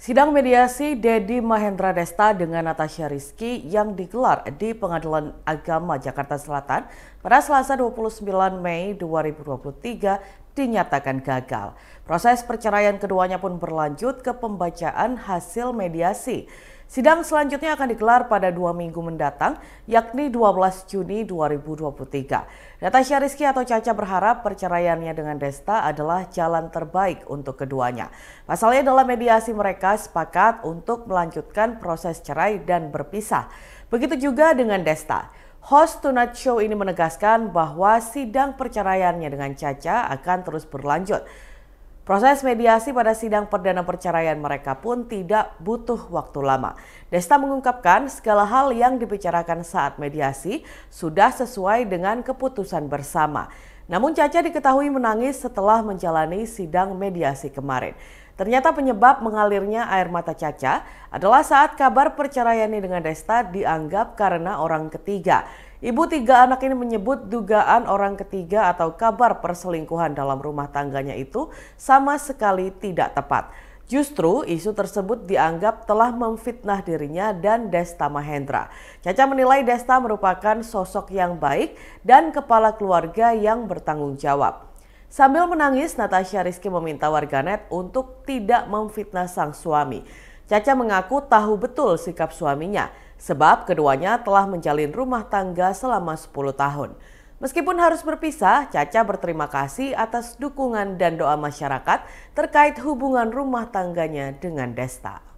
Sidang mediasi Dedi Mahendra Desta dengan Natasha Rizky yang digelar di Pengadilan Agama Jakarta Selatan pada Selasa 29 Mei 2023 dinyatakan gagal. Proses perceraian keduanya pun berlanjut ke pembacaan hasil mediasi. Sidang selanjutnya akan digelar pada dua minggu mendatang, yakni 12 Juni 2023. Natasha Rizky atau Caca berharap perceraiannya dengan Desta adalah jalan terbaik untuk keduanya. Pasalnya dalam mediasi mereka sepakat untuk melanjutkan proses cerai dan berpisah. Begitu juga dengan Desta. Host Tonight Show ini menegaskan bahwa sidang perceraiannya dengan Caca akan terus berlanjut. Proses mediasi pada sidang perdana perceraian mereka pun tidak butuh waktu lama. Desta mengungkapkan segala hal yang dibicarakan saat mediasi sudah sesuai dengan keputusan bersama. Namun Caca diketahui menangis setelah menjalani sidang mediasi kemarin. Ternyata penyebab mengalirnya air mata Caca adalah saat kabar perceraiannya dengan Desta dianggap karena orang ketiga. Ibu tiga anak ini menyebut dugaan orang ketiga atau kabar perselingkuhan dalam rumah tangganya itu sama sekali tidak tepat. Justru isu tersebut dianggap telah memfitnah dirinya dan Desta Mahendra. Caca menilai Desta merupakan sosok yang baik dan kepala keluarga yang bertanggung jawab. Sambil menangis, Natasha Rizky meminta warganet untuk tidak memfitnah sang suami. Caca mengaku tahu betul sikap suaminya, sebab keduanya telah menjalin rumah tangga selama 10 tahun. Meskipun harus berpisah, Caca berterima kasih atas dukungan dan doa masyarakat terkait hubungan rumah tangganya dengan Desta.